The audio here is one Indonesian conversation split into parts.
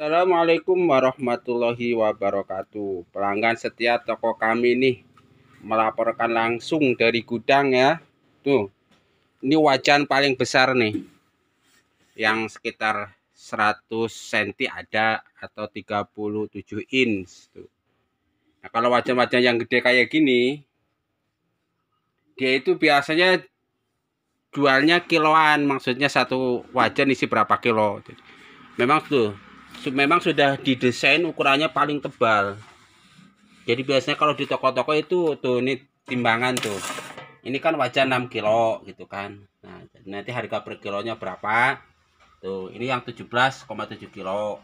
Assalamualaikum warahmatullahi wabarakatuh. Pelanggan setia toko kami nih melaporkan langsung dari gudang ya. Tuh. Ini wajan paling besar nih. Yang sekitar 100 cm ada atau 37 inch tuh. Nah, kalau wajan-wajan yang gede kayak gini dia itu biasanya jualnya kiloan, maksudnya satu wajan isi berapa kilo. Memang tuh memang sudah didesain ukurannya paling tebal jadi biasanya kalau di toko-toko itu tuh ini timbangan tuh ini kan wajah 6 kilo gitu kan nah nanti harga per kilonya berapa tuh ini yang 17,7 kilo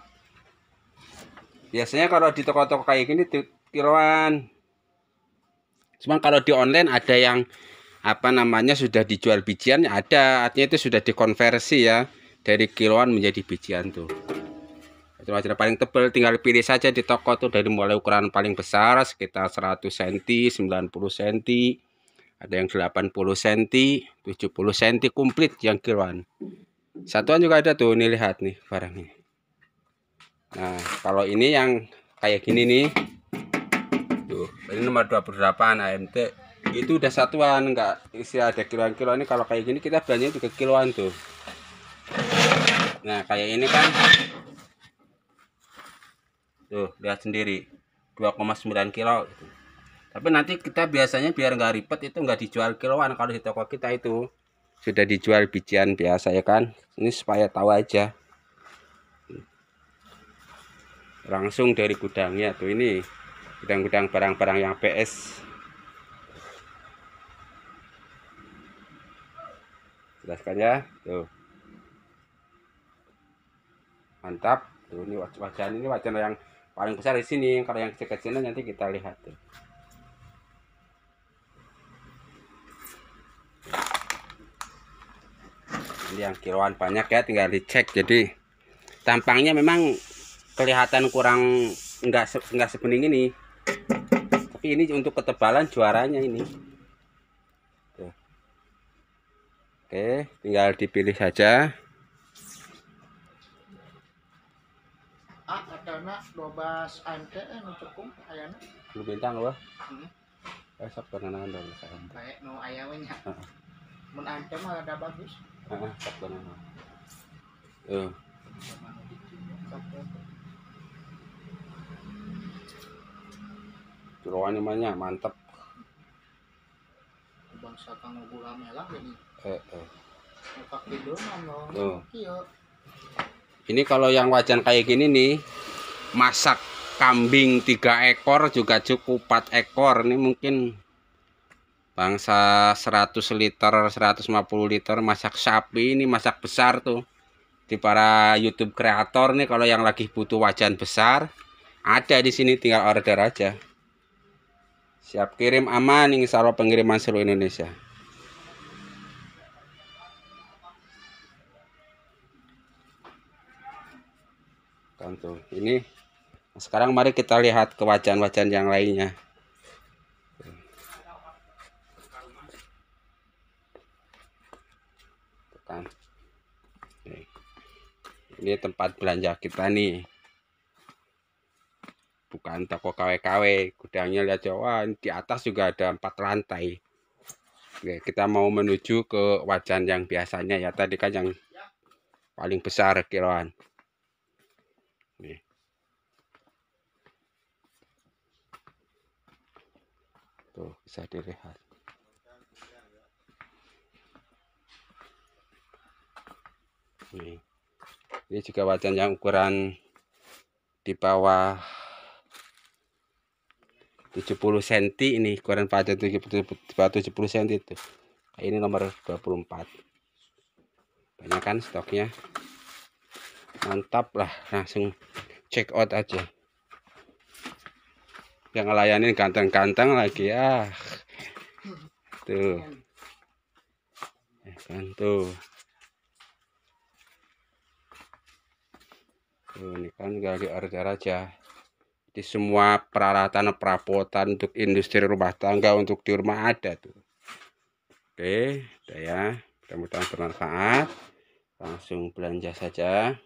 biasanya kalau di toko-toko kayak gini tuh kiloan cuma kalau di online ada yang apa namanya sudah dijual bijian ada artinya itu sudah dikonversi ya dari kiloan menjadi bijian tuh itu aja paling tebal tinggal pilih saja di toko tuh dari mulai ukuran paling besar sekitar 100 cm 90 cm ada yang 80 cm 70 cm komplit yang kiloan satuan juga ada tuh nih lihat nih barang barangnya nah kalau ini yang kayak gini nih tuh ini nomor 28 AMT itu udah satuan enggak isi ada kiloan-kiloan ini kalau kayak gini kita belanja juga kiloan tuh nah kayak ini kan tuh gitu, lihat sendiri 2,9 kilo gitu. tapi nanti kita biasanya biar nggak ribet itu nggak dijual kiloan kalau di toko kita itu sudah dijual bijian biasa ya kan ini supaya tahu aja langsung dari gudangnya tuh ini gudang-gudang barang-barang yang PS jelaskan ya tuh mantap tuh ini wajan ini wajan yang paling besar di sini kalau yang kecil-kecilnya nanti kita lihat tuh. Ini yang kiloan banyak ya tinggal dicek jadi tampangnya memang kelihatan kurang enggak enggak sebening ini tapi ini untuk ketebalan juaranya ini oke tinggal dipilih saja ayeuna 12 AMTN nu cukung ayana lu bintang loh. Ah. Heeh. Hmm. Esok perkenalan 12 nu bagus. Heeh, ah, ah, sok Eh. mantep. Bangsa kang gula merah ini. Eh, eh. Iya. Ini kalau yang wajan kayak gini nih, masak kambing tiga ekor juga cukup empat ekor ini mungkin bangsa 100 liter 150 liter masak sapi ini masak besar tuh di para YouTube kreator nih kalau yang lagi butuh wajan besar ada di sini tinggal order aja siap kirim aman insya Allah pengiriman seluruh Indonesia kan tuh ini sekarang mari kita lihat ke wajan-wajan yang lainnya. Ini tempat belanja kita nih. Bukan toko KW-KW. Gudangnya lihat Jawa. Di atas juga ada empat lantai. Oke, kita mau menuju ke wajan yang biasanya ya. Tadi kan yang paling besar kiloan. tuh bisa dilihat ini ini juga wajan yang ukuran di bawah 70 cm ini ukuran wajan 70, cm itu ini nomor 24 banyak kan stoknya mantap lah langsung check out aja yang ngelayanin ganteng-ganteng lagi ah tuh ya kan tuh tuh ini kan gali raja-raja di semua peralatan perabotan untuk industri rumah tangga untuk di rumah ada tuh oke udah ya mudah-mudahan bermanfaat langsung belanja saja